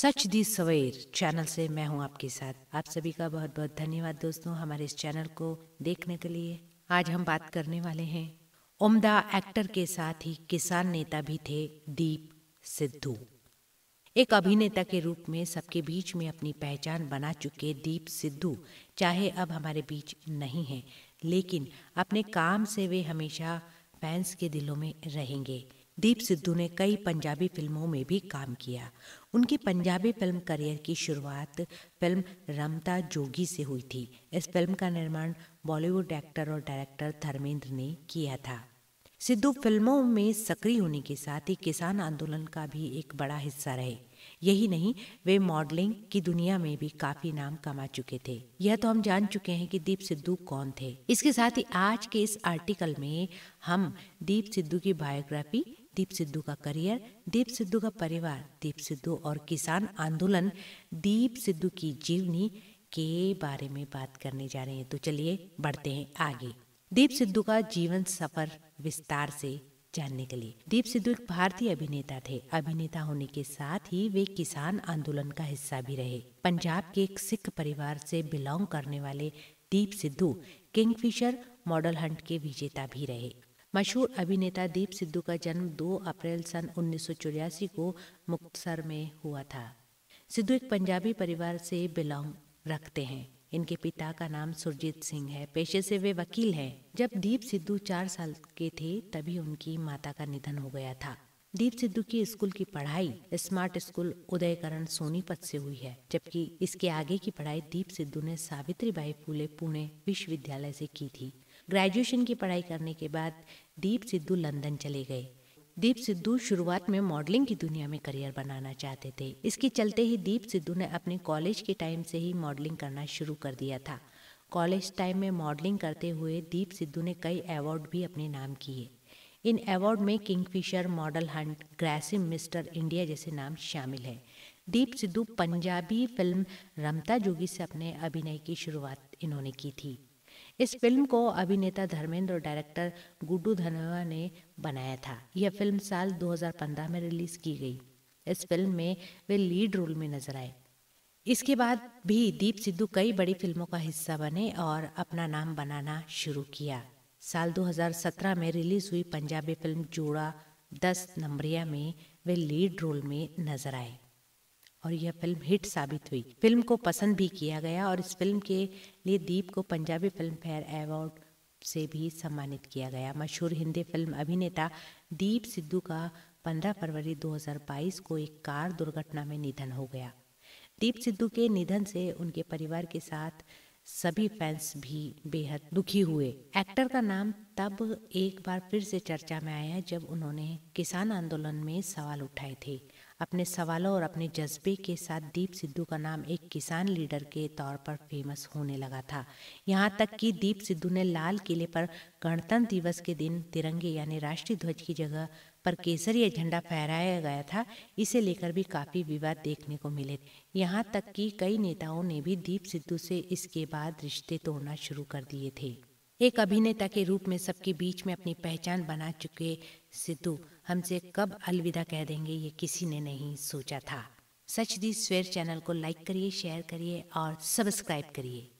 सच दी सवेर चैनल से मैं हूं आपके साथ आप सभी का बहुत बहुत धन्यवाद दोस्तों हमारे इस चैनल को देखने के लिए आज हम बात करने वाले हैं उम्दा एक्टर के साथ ही किसान नेता भी थे दीप सिद्धू एक अभिनेता के रूप में सबके बीच में अपनी पहचान बना चुके दीप सिद्धू चाहे अब हमारे बीच नहीं है लेकिन अपने काम से वे हमेशा फैंस के दिलों में रहेंगे दीप सिद्धू ने कई पंजाबी फिल्मों में भी काम किया उनकी पंजाबी फिल्म करियर की शुरुआत फिल्म रमता जोगी से हुई थी इस फिल्म का निर्माण बॉलीवुड एक्टर और डायरेक्टर धर्मेंद्र ने किया था सिद्धू फिल्मों में सक्रिय होने के साथ ही किसान आंदोलन का भी एक बड़ा हिस्सा रहे यही नहीं वे मॉडलिंग की दुनिया में भी काफी नाम कमा चुके थे यह तो हम जान चुके हैं कि दीप सिद्धू कौन थे इसके साथ ही आज के इस आर्टिकल में हम दीप सिद्धू की बायोग्राफी दीप सिद्धू का करियर दीप सिद्धू का परिवार दीप सिद्धू और किसान आंदोलन दीप सिद्धू की जीवनी के बारे में बात करने जा रहे हैं तो चलिए बढ़ते हैं आगे दीप सिद्धू का जीवन सफर विस्तार से जानने के लिए दीप सिद्धू एक भारतीय अभिनेता थे अभिनेता होने के साथ ही वे किसान आंदोलन का हिस्सा भी रहे पंजाब के एक सिख परिवार से बिलोंग करने वाले Deep Sidhu Kingfisher model hunt के विजेता भी रहे मशहूर अभिनेता दीप सिद्धू का जन्म 2 अप्रैल सन उन्नीस को मुक्तसर में हुआ था सिद्धू एक पंजाबी परिवार से बिलोंग रखते हैं इनके पिता का नाम सुरजीत सिंह है पेशे से वे वकील हैं जब दीप सिद्धू चार साल के थे तभी उनकी माता का निधन हो गया था दीप सिद्धू की स्कूल की पढ़ाई स्मार्ट स्कूल उदयकरण सोनीपत से हुई है जबकि इसके आगे की पढ़ाई दीप सिद्धू ने सावित्री बाई फूले पुणे विश्वविद्यालय से की थी ग्रेजुएशन की पढ़ाई करने के बाद दीप सिद्धू लंदन चले गए दीप सिद्धू शुरुआत में मॉडलिंग की दुनिया में करियर बनाना चाहते थे इसके चलते ही दीप सिद्धू ने अपने कॉलेज के टाइम से ही मॉडलिंग करना शुरू कर दिया था कॉलेज टाइम में मॉडलिंग करते हुए दीप सिद्धू ने कई अवार्ड भी अपने नाम किए इन अवार्ड में Kingfisher model hunt Grasim mister India जैसे नाम शामिल हैं दीप सिद्धू पंजाबी फिल्म रमता जोगी से अपने अभिनय की शुरुआत इन्होंने की थी इस फिल्म को अभिनेता धर्मेंद्र और डायरेक्टर गुड्डू धनोआ ने बनाया था यह फिल्म साल 2015 में रिलीज की गई इस फिल्म में वे लीड रोल में नजर आए इसके बाद भी दीप सिद्धू कई बड़ी फिल्मों का हिस्सा बने और अपना नाम बनाना शुरू किया साल 2017 में रिलीज हुई पंजाबी फिल्म जोड़ा दस नंबरिया में वे लीड रोल में नजर आए और यह फिल्म हिट साबित हुई फिल्म को पसंद भी किया गया और इस फिल्म के लिए दीप को पंजाबी फिल्म फेयर अवार्ड से भी सम्मानित किया गया मशहूर हिंदी फिल्म अभिनेता दीप सिद्धू का 15 फरवरी 2022 को एक कार दुर्घटना में निधन हो गया दीप सिद्धू के निधन से उनके परिवार के साथ सभी फैंस भी बेहद दुखी हुए एक्टर का नाम तब एक बार फिर से चर्चा में आया जब उन्होंने किसान आंदोलन में सवाल उठाए थे अपने सवालों और अपने जज्बे के साथ दीप सिद्धू का नाम एक किसान लीडर के तौर पर फेमस होने लगा था यहाँ तक कि दीप सिद्धू ने लाल किले पर गणतंत्र दिवस के दिन तिरंगे यानी राष्ट्रीय ध्वज की जगह पर केसरी झंडा फहराया गया था इसे लेकर भी काफ़ी विवाद देखने को मिले यहाँ तक कि कई नेताओं ने भी दीप सिद्धू से इसके बाद रिश्ते तोड़ना शुरू कर दिए थे एक अभिनेता के रूप में सबके बीच में अपनी पहचान बना चुके सिद्धू हमसे कब अलविदा कह देंगे ये किसी ने नहीं सोचा था सच दी स्वेर चैनल को लाइक करिए शेयर करिए और सब्सक्राइब करिए